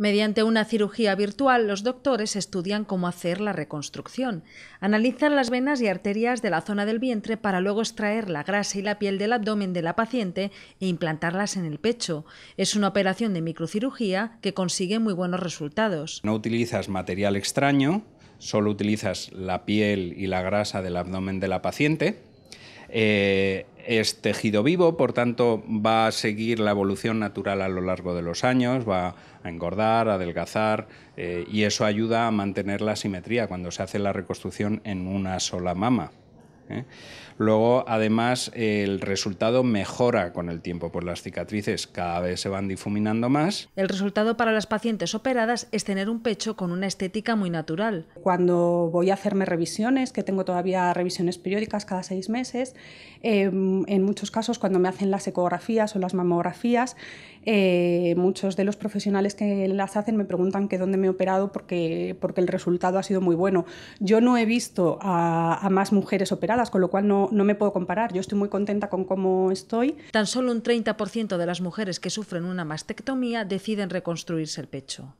Mediante una cirugía virtual, los doctores estudian cómo hacer la reconstrucción. Analizan las venas y arterias de la zona del vientre para luego extraer la grasa y la piel del abdomen de la paciente e implantarlas en el pecho. Es una operación de microcirugía que consigue muy buenos resultados. No utilizas material extraño, solo utilizas la piel y la grasa del abdomen de la paciente. Eh, es tejido vivo, por tanto va a seguir la evolución natural a lo largo de los años, va a engordar, a adelgazar eh, y eso ayuda a mantener la simetría cuando se hace la reconstrucción en una sola mama. ¿eh? Luego, además, el resultado mejora con el tiempo, por las cicatrices cada vez se van difuminando más. El resultado para las pacientes operadas es tener un pecho con una estética muy natural. Cuando voy a hacerme revisiones, que tengo todavía revisiones periódicas cada seis meses, em, en muchos casos cuando me hacen las ecografías o las mamografías, eh, muchos de los profesionales que las hacen me preguntan que dónde me he operado porque, porque el resultado ha sido muy bueno. Yo no he visto a más mujeres operadas con lo cual no, no me puedo comparar. Yo estoy muy contenta con cómo estoy. Tan solo un 30% de las mujeres que sufren una mastectomía deciden reconstruirse el pecho.